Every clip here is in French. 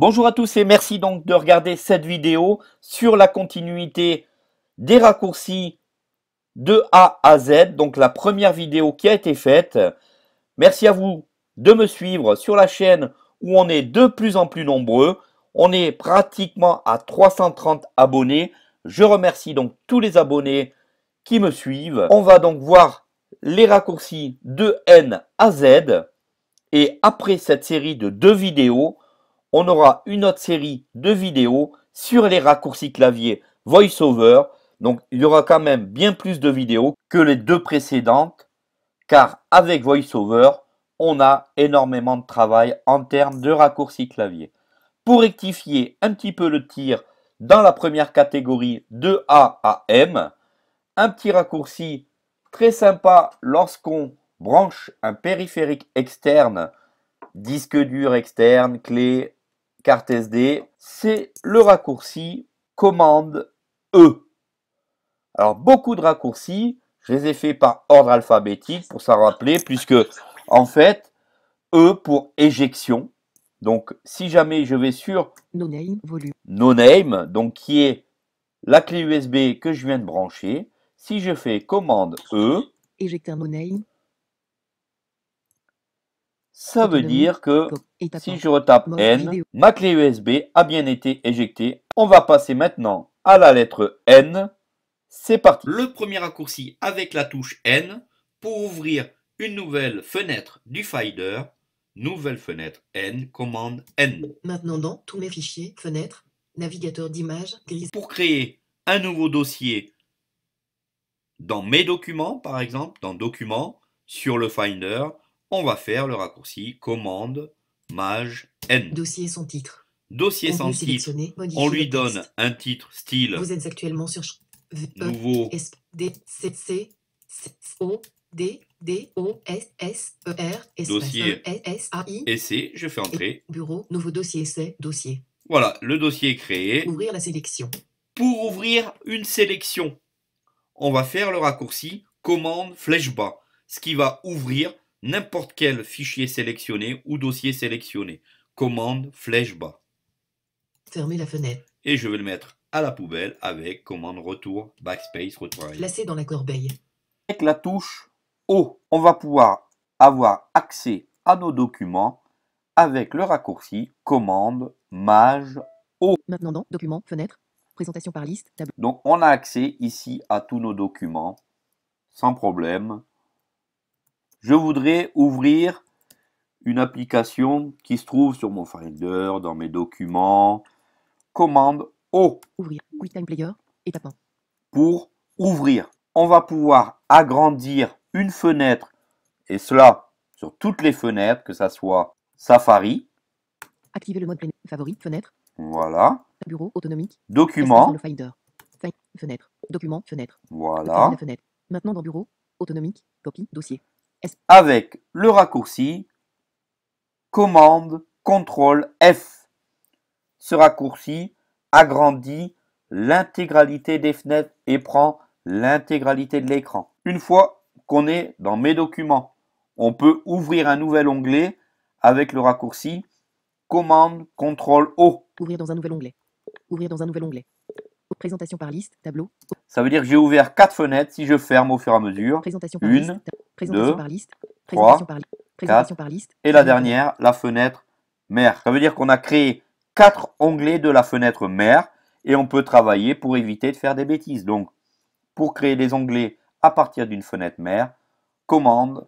Bonjour à tous et merci donc de regarder cette vidéo sur la continuité des raccourcis de A à Z, donc la première vidéo qui a été faite. Merci à vous de me suivre sur la chaîne où on est de plus en plus nombreux. On est pratiquement à 330 abonnés. Je remercie donc tous les abonnés qui me suivent. On va donc voir les raccourcis de N à Z. Et après cette série de deux vidéos, on aura une autre série de vidéos sur les raccourcis clavier VoiceOver. Donc il y aura quand même bien plus de vidéos que les deux précédentes, car avec VoiceOver, on a énormément de travail en termes de raccourcis clavier. Pour rectifier un petit peu le tir dans la première catégorie de A à M, un petit raccourci très sympa lorsqu'on branche un périphérique externe, disque dur externe, clé, carte SD, c'est le raccourci commande E. Alors beaucoup de raccourcis, je les ai fait par ordre alphabétique pour s'en rappeler, puisque en fait, E pour éjection. Donc si jamais je vais sur no name, donc qui est la clé USB que je viens de brancher, si je fais commande E, éjecter no name, ça veut dire que si je retape N, ma clé USB a bien été éjectée. On va passer maintenant à la lettre N. C'est parti. Le premier raccourci avec la touche N pour ouvrir une nouvelle fenêtre du Finder. Nouvelle fenêtre N, commande N. Maintenant dans tous mes fichiers, fenêtre, navigateur d'images, Pour créer un nouveau dossier dans mes documents, par exemple, dans documents, sur le Finder, on va faire le raccourci commande mage n. Dossier son titre. Dossier sans titre. On lui donne un titre style. Vous êtes actuellement sur nouveau D dossier S Je fais entrer. Bureau nouveau dossier c'est dossier. Voilà, le dossier est créé. Ouvrir la sélection. Pour ouvrir une sélection, on va faire le raccourci commande flèche bas, ce qui va ouvrir n'importe quel fichier sélectionné ou dossier sélectionné. Commande flèche bas. Fermez la fenêtre. Et je vais le mettre à la poubelle avec commande retour, backspace, retour Placé dans la corbeille. Avec la touche O, on va pouvoir avoir accès à nos documents avec le raccourci commande mage O. Maintenant dans documents, fenêtre, présentation par liste, tableau. Donc on a accès ici à tous nos documents sans problème je voudrais ouvrir une application qui se trouve sur mon Finder, dans mes documents. Commande O. Ouvrir QuickTime Player, Pour ouvrir, on va pouvoir agrandir une fenêtre, et cela sur toutes les fenêtres, que ça soit Safari. Activer le mode favori, fenêtre. Voilà. Bureau autonomique. Document. Le Finder. Fenêtre. Documents Fenêtre. Voilà. Maintenant dans bureau autonomique. Copie. Dossier avec le raccourci commande Contrôle F. Ce raccourci agrandit l'intégralité des fenêtres et prend l'intégralité de l'écran. Une fois qu'on est dans mes documents, on peut ouvrir un nouvel onglet avec le raccourci commande Contrôle O. Ouvrir dans un nouvel onglet. Ouvrir dans un nouvel onglet. Présentation par liste, tableau. Ça veut dire que j'ai ouvert quatre fenêtres si je ferme au fur et à mesure. Présentation une, Présentation par liste. par, liste. Et la dernière, la fenêtre mère. Ça veut dire qu'on a créé quatre onglets de la fenêtre mère et on peut travailler pour éviter de faire des bêtises. Donc, pour créer des onglets à partir d'une fenêtre mère, commande,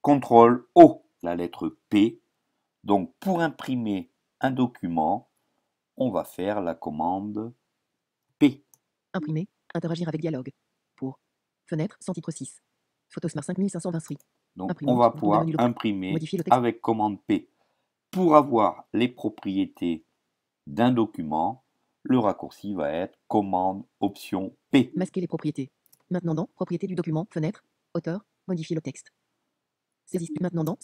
contrôle, O, la lettre P. Donc, pour imprimer un document, on va faire la commande P. Imprimer, interagir avec dialogue. Pour fenêtre sans titre 6. Photosmart 5520 Donc on va pouvoir imprimer avec commande P. Pour avoir les propriétés d'un document, le raccourci va être commande option P. Masquer les propriétés. Maintenant dans propriétés du document, fenêtre, auteur, modifier le texte. Saisissez maintenant dans.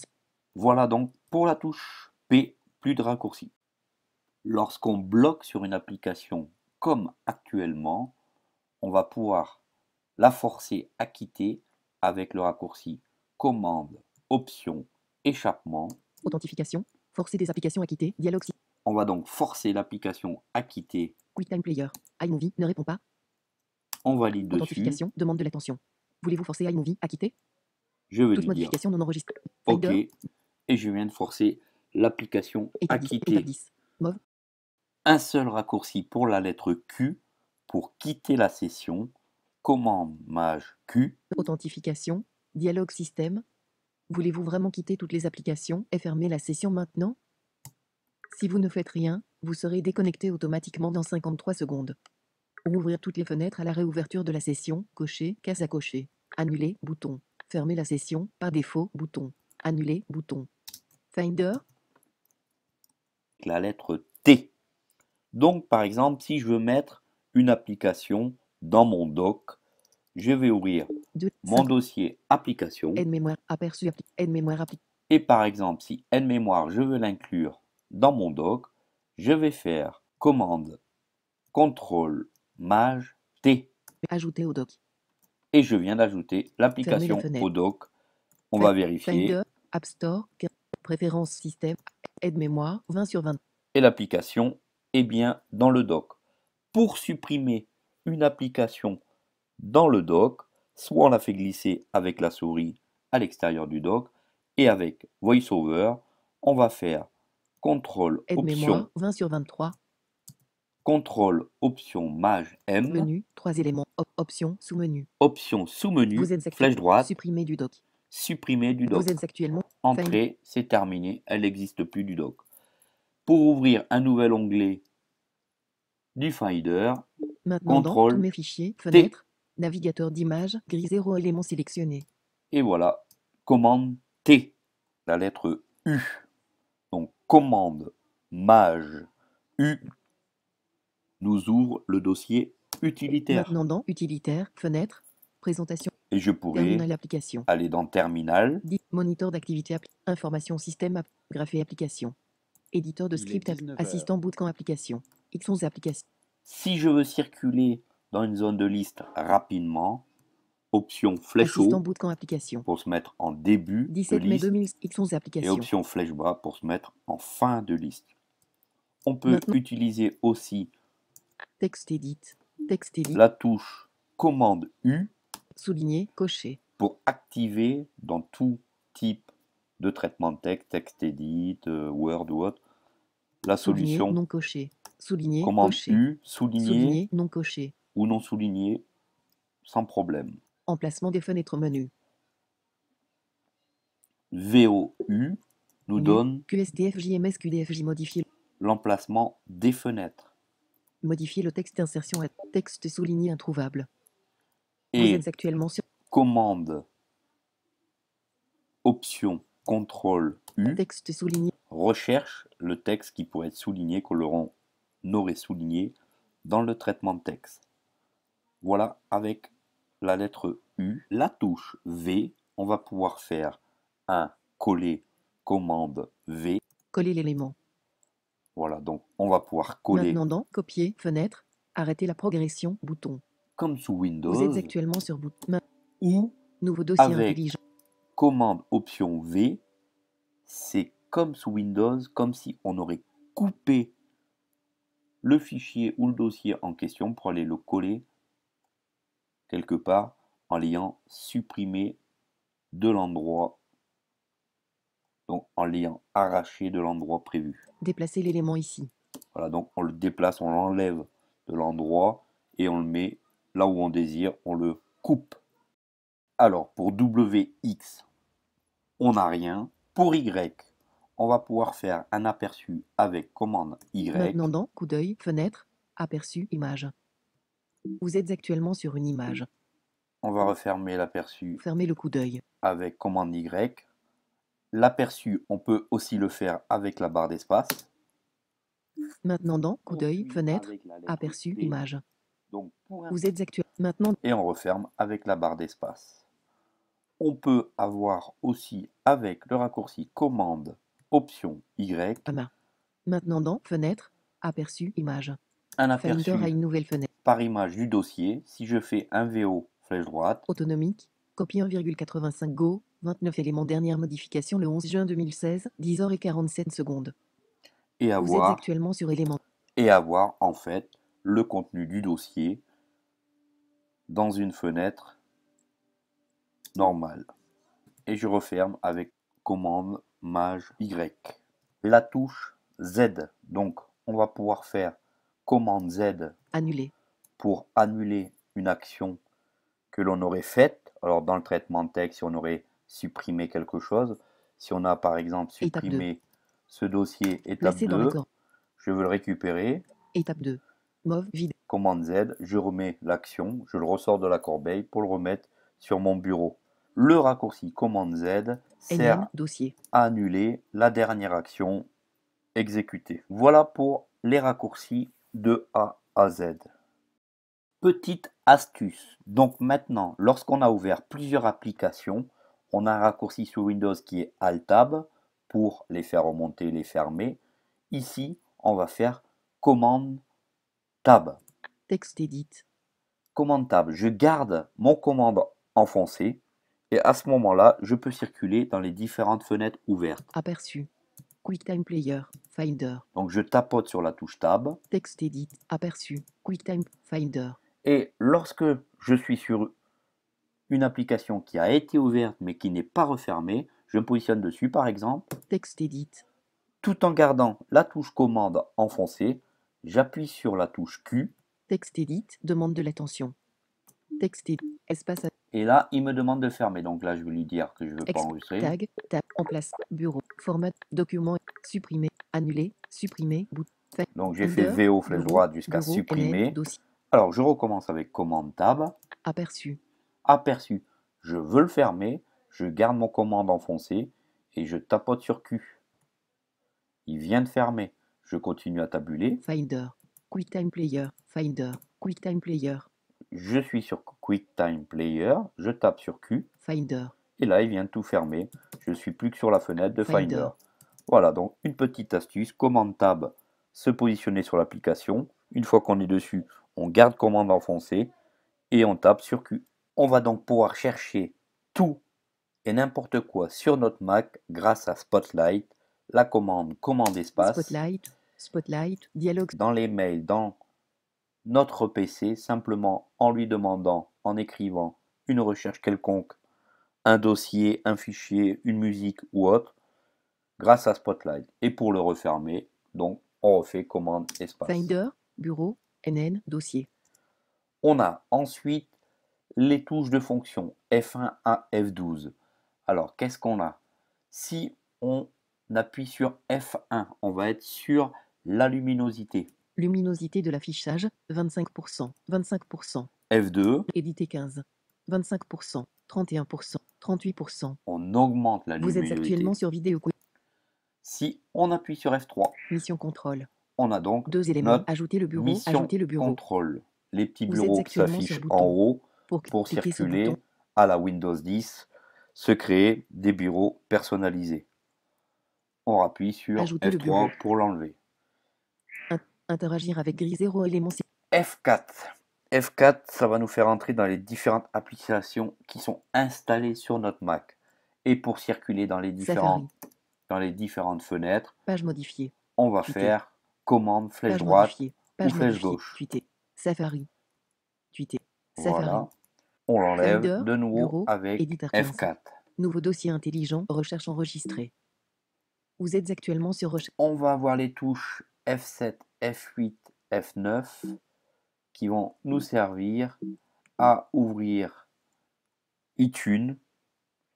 Voilà donc pour la touche P, plus de raccourci. Lorsqu'on bloque sur une application comme actuellement, on va pouvoir la forcer à quitter avec le raccourci Commande, Option Échappement. Authentification, forcer des applications à quitter, dialogue. On va donc forcer l'application à quitter. QuickTime Player, iMovie ne répond pas. On valide Authentification, demande de l'attention. Voulez-vous forcer iMovie à quitter Je veux Toute dire. OK. Et je viens de forcer l'application à quitter. Un seul raccourci pour la lettre Q pour quitter la session. Comment Mage Q Authentification, dialogue système. Voulez-vous vraiment quitter toutes les applications et fermer la session maintenant Si vous ne faites rien, vous serez déconnecté automatiquement dans 53 secondes. Ouvrir toutes les fenêtres à la réouverture de la session, cocher, case à cocher. Annuler, bouton. Fermer la session, par défaut, bouton. Annuler, bouton. Finder. La lettre T. Donc, par exemple, si je veux mettre une application dans mon doc, je vais ouvrir mon dossier application. Et par exemple, si N mémoire, je veux l'inclure dans mon doc, je vais faire commande contrôle maj T. Ajouter au doc. Et je viens d'ajouter l'application au doc. On va vérifier. système, aide mémoire, 20 sur 20. Et l'application est bien dans le doc. Pour supprimer une application dans le dock, soit on la fait glisser avec la souris à l'extérieur du dock, et avec VoiceOver, on va faire contrôle option 20 sur 23. CTRL option maj M. Menu, trois éléments, option sous-menu. Option sous-menu, flèche droite. Supprimer du dock. Supprimer du dock. Vous actuellement. Entrée, c'est terminé, elle n'existe plus du dock. Pour ouvrir un nouvel onglet du Finder, Maintenant Contrôle, dans mes fichiers, fenêtre, navigateur d'images, gris 0 éléments sélectionnés. Et voilà, commande T, la lettre U. Donc commande mage U nous ouvre le dossier utilitaire. Maintenant dans utilitaire, fenêtre, présentation. Et je pourrais aller dans terminal. Moniteur d'activité, information système, graphé application. Éditeur de script, assistant bootcamp application. X11 application. Si je veux circuler dans une zone de liste rapidement, option flèche haut pour se mettre en début de liste et option flèche bas pour se mettre en fin de liste. On peut utiliser aussi la touche commande U pour activer dans tout type de traitement de texte, text edit, euh, Word ou autre, la solution non souligné, souligné, non coché ou non souligné, sans problème. Emplacement des fenêtres menu. VOU nous donne donne QSTFJMS QDFJ modifié l'emplacement des fenêtres. Modifier le texte insertion à texte souligné introuvable. Et actuellement commande option contrôle U texte souligné recherche le texte qui pourrait être souligné colorant n'aurait souligné dans le traitement de texte. Voilà avec la lettre U. La touche V, on va pouvoir faire un coller commande V. Coller l'élément. Voilà, donc on va pouvoir coller. Maintenant copier, fenêtre, arrêter la progression, bouton. Comme sous Windows. Vous êtes actuellement sur bouton. Ou nouveau dossier intelligent. Commande option V, c'est comme sous Windows, comme si on aurait coupé le fichier ou le dossier en question pour aller le coller quelque part en l'ayant supprimé de l'endroit, donc en l'ayant arraché de l'endroit prévu. Déplacer l'élément ici. Voilà, donc on le déplace, on l'enlève de l'endroit et on le met là où on désire, on le coupe. Alors pour WX, on n'a rien. Pour Y, on va pouvoir faire un aperçu avec commande Y. Maintenant dans coup d'œil, fenêtre, aperçu, image. Vous êtes actuellement sur une image. On va refermer l'aperçu. Fermer le coup d'œil. Avec commande Y. L'aperçu, on peut aussi le faire avec la barre d'espace. Maintenant dans coup d'œil, fenêtre, aperçu, image. Donc, vous êtes actuellement. maintenant. Et on referme avec la barre d'espace. On peut avoir aussi avec le raccourci commande Option Y. Ah bah, maintenant dans Fenêtre, aperçu image. Un aperçu une nouvelle fenêtre. par image du dossier. Si je fais un VO flèche droite. Autonomique, copie 1,85 Go, 29 éléments, dernière modification le 11 juin 2016, 10h47 secondes. Et avoir, actuellement sur élément. Et avoir en fait le contenu du dossier dans une fenêtre normale. Et je referme avec commande maj Y. La touche Z. Donc, on va pouvoir faire commande Z. Annuler. Pour annuler une action que l'on aurait faite. Alors, dans le traitement de texte, si on aurait supprimé quelque chose, si on a par exemple supprimé ce dossier étape 2, je veux le récupérer. Étape 2. Commande Z, je remets l'action, je le ressors de la corbeille pour le remettre sur mon bureau. Le raccourci Commande Z sert dossier. à annuler la dernière action exécutée. Voilà pour les raccourcis de A à Z. Petite astuce. Donc maintenant, lorsqu'on a ouvert plusieurs applications, on a un raccourci sous Windows qui est Alt-Tab pour les faire remonter, les fermer. Ici, on va faire Commande Tab. Texte Edit. Commande Tab. Je garde mon commande enfoncé. Et à ce moment-là, je peux circuler dans les différentes fenêtres ouvertes. Aperçu. QuickTime Player, Finder. Donc je tapote sur la touche Tab. Texte Edit, aperçu, QuickTime, Finder. Et lorsque je suis sur une application qui a été ouverte mais qui n'est pas refermée, je me positionne dessus par exemple. Texte Edit. Tout en gardant la touche Commande enfoncée, j'appuie sur la touche Q. TextEdit Edit, demande de l'attention espace. Et là, il me demande de fermer. Donc là, je vais lui dire que je ne veux pas enregistrer. Tag, en place, bureau, format, document, supprimer, annuler, supprimer, Donc j'ai fait VO flèche droite jusqu'à supprimer. Alors je recommence avec commande tab. Aperçu. Aperçu. Je veux le fermer. Je garde mon commande enfoncée et je tapote sur Q. Il vient de fermer. Je continue à tabuler. Finder. QuickTime Player. Finder. QuickTime Player. Je suis sur QuickTime Player, je tape sur Q. Finder. Et là, il vient tout fermer. Je suis plus que sur la fenêtre de Finder. Voilà, donc une petite astuce, commande tab, se positionner sur l'application. Une fois qu'on est dessus, on garde commande enfoncée et on tape sur Q. On va donc pouvoir chercher tout et n'importe quoi sur notre Mac grâce à Spotlight, la commande commande espace. Spotlight, Spotlight, dialogue. Dans les mails, dans notre PC simplement en lui demandant, en écrivant une recherche quelconque, un dossier, un fichier, une musique ou autre, grâce à Spotlight. Et pour le refermer, donc on refait commande espace. Finder, bureau, NN, dossier. On a ensuite les touches de fonction F1 à F12. Alors qu'est-ce qu'on a Si on appuie sur F1, on va être sur la luminosité. Luminosité de l'affichage, 25%, 25%. F2. Édité 15. 25%, 31%, 38%. On augmente la luminosité. Vous êtes actuellement sur vidéo. Si on appuie sur F3. Mission contrôle. On a donc deux éléments. Ajouter le bureau. Mission ajouter le bureau. contrôle. Les petits bureaux qui s'affichent en haut pour, circuler à la Windows 10, se créer des bureaux personnalisés. On appuie sur F3 pour l'enlever. Interagir avec gris 0 F4. F4, ça va nous faire entrer dans les différentes applications qui sont installées sur notre Mac. Et pour circuler dans les différentes, fenêtres, page modifiée. on va faire commande, flèche droite ou flèche gauche. Safari. Safari. Voilà. On l'enlève de nouveau avec F4. Nouveau dossier intelligent, recherche enregistrée. Vous êtes actuellement sur On va avoir les touches F7 F8, F9 qui vont nous servir à ouvrir iTunes,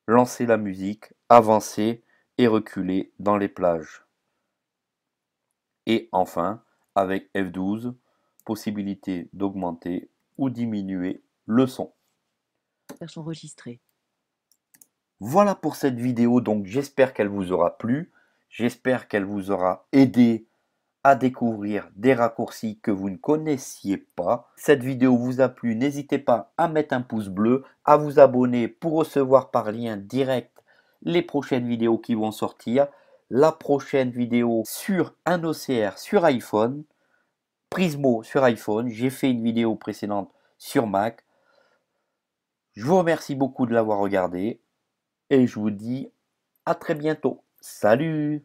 lancer la musique, avancer et reculer dans les plages. Et enfin, avec F12, possibilité d'augmenter ou diminuer le son. Voilà pour cette vidéo, donc j'espère qu'elle vous aura plu, j'espère qu'elle vous aura aidé découvrir des raccourcis que vous ne connaissiez pas. Cette vidéo vous a plu, n'hésitez pas à mettre un pouce bleu, à vous abonner pour recevoir par lien direct les prochaines vidéos qui vont sortir. La prochaine vidéo sur un OCR sur iPhone, Prismo sur iPhone, j'ai fait une vidéo précédente sur Mac. Je vous remercie beaucoup de l'avoir regardé et je vous dis à très bientôt. Salut